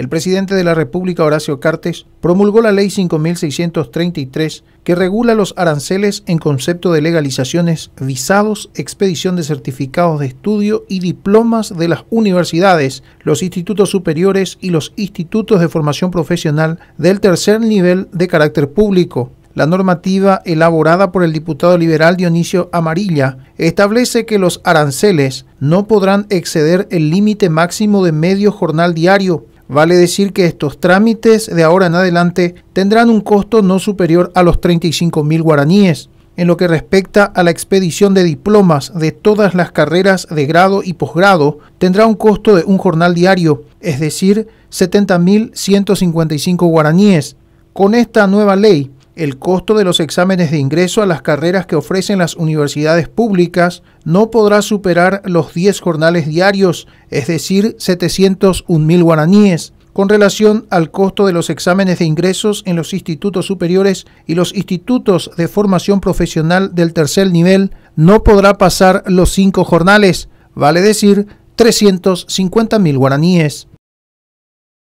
el presidente de la República Horacio Cartes promulgó la Ley 5633 que regula los aranceles en concepto de legalizaciones, visados, expedición de certificados de estudio y diplomas de las universidades, los institutos superiores y los institutos de formación profesional del tercer nivel de carácter público, la normativa elaborada por el diputado liberal Dionisio Amarilla establece que los aranceles no podrán exceder el límite máximo de medio jornal diario Vale decir que estos trámites de ahora en adelante tendrán un costo no superior a los 35 mil guaraníes. En lo que respecta a la expedición de diplomas de todas las carreras de grado y posgrado, tendrá un costo de un jornal diario, es decir, 70.155 guaraníes. Con esta nueva ley, el costo de los exámenes de ingreso a las carreras que ofrecen las universidades públicas no podrá superar los 10 jornales diarios, es decir, 701.000 mil guaraníes, con relación al costo de los exámenes de ingresos en los institutos superiores y los institutos de formación profesional del tercer nivel, no podrá pasar los 5 jornales, vale decir, 350.000 guaraníes.